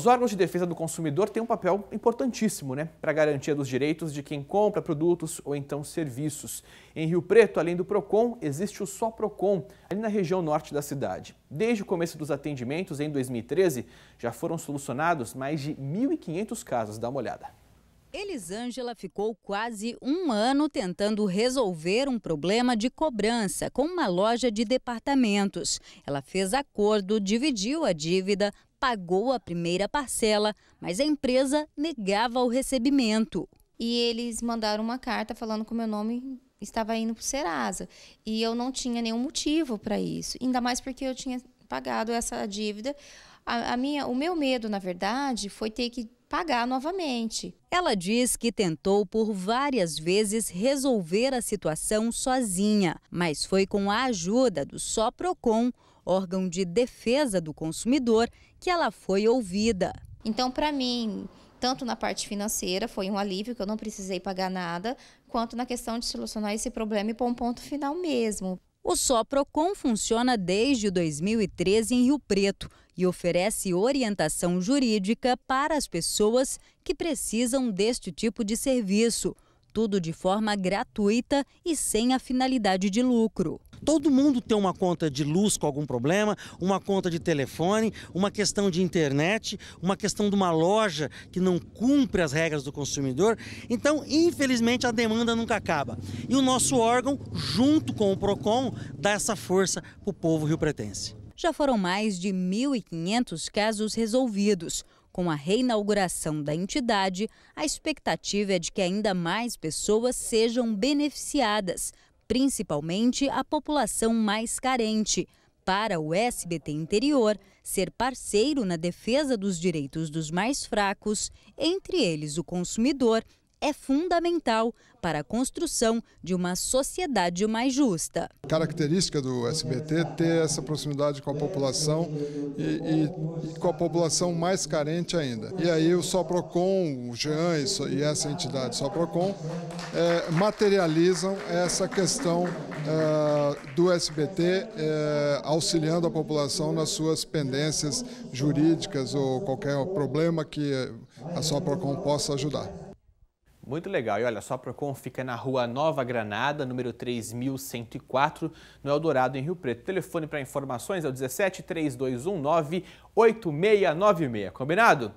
Os órgãos de defesa do consumidor têm um papel importantíssimo né, para a garantia dos direitos de quem compra produtos ou então serviços. Em Rio Preto, além do PROCON, existe o Só PROCON, ali na região norte da cidade. Desde o começo dos atendimentos, em 2013, já foram solucionados mais de 1.500 casos. Dá uma olhada. Elisângela ficou quase um ano tentando resolver um problema de cobrança com uma loja de departamentos. Ela fez acordo, dividiu a dívida, pagou a primeira parcela, mas a empresa negava o recebimento. E eles mandaram uma carta falando que o meu nome estava indo para o Serasa. E eu não tinha nenhum motivo para isso, ainda mais porque eu tinha pagado essa dívida. A, a minha, o meu medo, na verdade, foi ter que pagar novamente. Ela diz que tentou por várias vezes resolver a situação sozinha, mas foi com a ajuda do Soprocon, órgão de defesa do consumidor, que ela foi ouvida. Então, para mim, tanto na parte financeira, foi um alívio que eu não precisei pagar nada, quanto na questão de solucionar esse problema e pôr um ponto final mesmo. O Soprocon funciona desde 2013 em Rio Preto e oferece orientação jurídica para as pessoas que precisam deste tipo de serviço, tudo de forma gratuita e sem a finalidade de lucro. Todo mundo tem uma conta de luz com algum problema, uma conta de telefone, uma questão de internet, uma questão de uma loja que não cumpre as regras do consumidor. Então, infelizmente, a demanda nunca acaba. E o nosso órgão, junto com o PROCON, dá essa força para o povo rio-pretense. Já foram mais de 1.500 casos resolvidos. Com a reinauguração da entidade, a expectativa é de que ainda mais pessoas sejam beneficiadas principalmente a população mais carente. Para o SBT Interior, ser parceiro na defesa dos direitos dos mais fracos, entre eles o consumidor, é fundamental para a construção de uma sociedade mais justa. característica do SBT ter essa proximidade com a população e, e, e com a população mais carente ainda. E aí o Soprocon, o Jean e essa entidade Soprocon é, materializam essa questão é, do SBT é, auxiliando a população nas suas pendências jurídicas ou qualquer problema que a Soprocon possa ajudar. Muito legal. E olha, só Procon fica na rua Nova Granada, número 3104, no Eldorado, em Rio Preto. telefone para informações é o 17 3219 8696. Combinado?